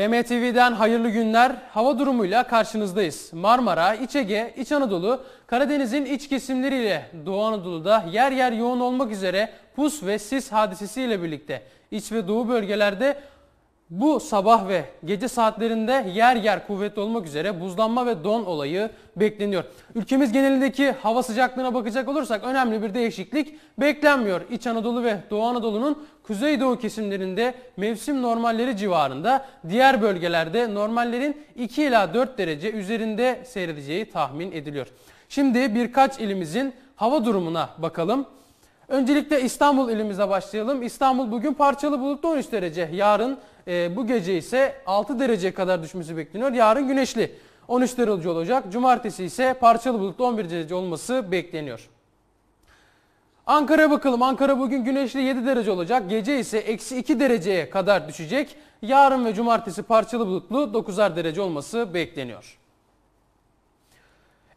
TMTV'den hayırlı günler. Hava durumuyla karşınızdayız. Marmara, İç Ege, İç Anadolu, Karadeniz'in iç kesimleriyle Doğu Anadolu'da yer yer yoğun olmak üzere pus ve sis hadisesiyle birlikte iç ve doğu bölgelerde bu sabah ve gece saatlerinde yer yer kuvvetli olmak üzere buzlanma ve don olayı bekleniyor. Ülkemiz genelindeki hava sıcaklığına bakacak olursak önemli bir değişiklik beklenmiyor. İç Anadolu ve Doğu Anadolu'nun kuzeydoğu kesimlerinde mevsim normalleri civarında diğer bölgelerde normallerin 2 ila 4 derece üzerinde seyredeceği tahmin ediliyor. Şimdi birkaç ilimizin hava durumuna bakalım. Öncelikle İstanbul ilimize başlayalım. İstanbul bugün parçalı bulutlu 13 derece. Yarın e, bu gece ise 6 dereceye kadar düşmesi bekleniyor. Yarın güneşli 13 derece olacak. Cumartesi ise parçalı bulutlu 11 derece olması bekleniyor. Ankara'ya bakalım. Ankara bugün güneşli 7 derece olacak. Gece ise eksi 2 dereceye kadar düşecek. Yarın ve cumartesi parçalı bulutlu 9'ar derece olması bekleniyor.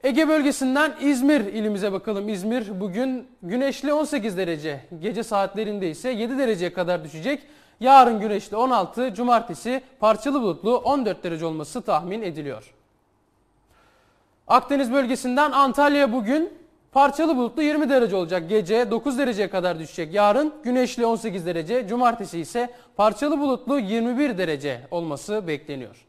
Ege bölgesinden İzmir ilimize bakalım. İzmir bugün güneşli 18 derece, gece saatlerinde ise 7 dereceye kadar düşecek. Yarın güneşli 16, cumartesi parçalı bulutlu 14 derece olması tahmin ediliyor. Akdeniz bölgesinden Antalya bugün parçalı bulutlu 20 derece olacak. Gece 9 dereceye kadar düşecek. Yarın güneşli 18 derece, cumartesi ise parçalı bulutlu 21 derece olması bekleniyor.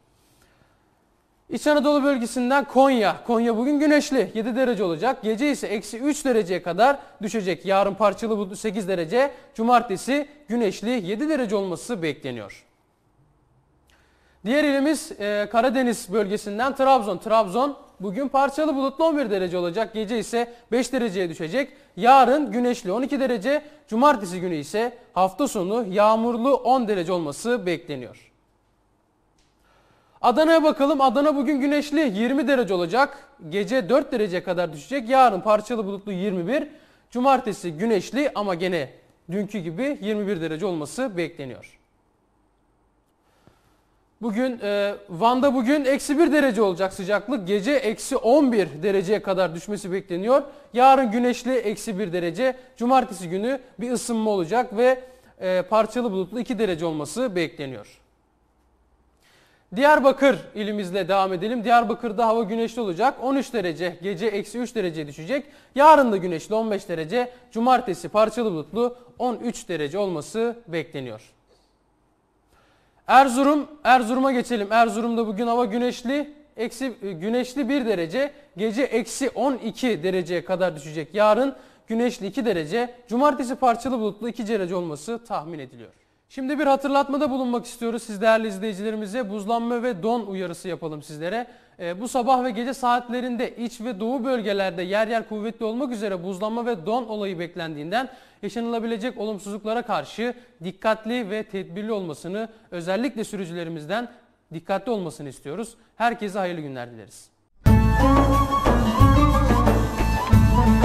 İç Anadolu bölgesinden Konya. Konya bugün güneşli 7 derece olacak. Gece ise eksi 3 dereceye kadar düşecek. Yarın parçalı bulutlu 8 derece. Cumartesi güneşli 7 derece olması bekleniyor. Diğer ilimiz e, Karadeniz bölgesinden Trabzon. Trabzon bugün parçalı bulutlu 11 derece olacak. Gece ise 5 dereceye düşecek. Yarın güneşli 12 derece. Cumartesi günü ise hafta sonu yağmurlu 10 derece olması bekleniyor. Adana'ya bakalım. Adana bugün güneşli 20 derece olacak. Gece 4 derece kadar düşecek. Yarın parçalı bulutlu 21. Cumartesi güneşli ama gene dünkü gibi 21 derece olması bekleniyor. Bugün e, Van'da bugün eksi 1 derece olacak sıcaklık. Gece eksi 11 dereceye kadar düşmesi bekleniyor. Yarın güneşli eksi 1 derece. Cumartesi günü bir ısınma olacak ve e, parçalı bulutlu 2 derece olması bekleniyor. Diyarbakır ilimizle devam edelim. Diyarbakır'da hava güneşli olacak. 13 derece, gece eksi 3 derece düşecek. Yarın da güneşli 15 derece. Cumartesi parçalı bulutlu 13 derece olması bekleniyor. Erzurum, Erzurum'a geçelim. Erzurum'da bugün hava güneşli, eksi, e, güneşli 1 derece. Gece eksi 12 dereceye kadar düşecek. Yarın güneşli 2 derece. Cumartesi parçalı bulutlu 2 derece olması tahmin ediliyor. Şimdi bir hatırlatmada bulunmak istiyoruz siz değerli izleyicilerimize. Buzlanma ve don uyarısı yapalım sizlere. E, bu sabah ve gece saatlerinde iç ve doğu bölgelerde yer yer kuvvetli olmak üzere buzlanma ve don olayı beklendiğinden yaşanılabilecek olumsuzluklara karşı dikkatli ve tedbirli olmasını özellikle sürücülerimizden dikkatli olmasını istiyoruz. Herkese hayırlı günler dileriz. Müzik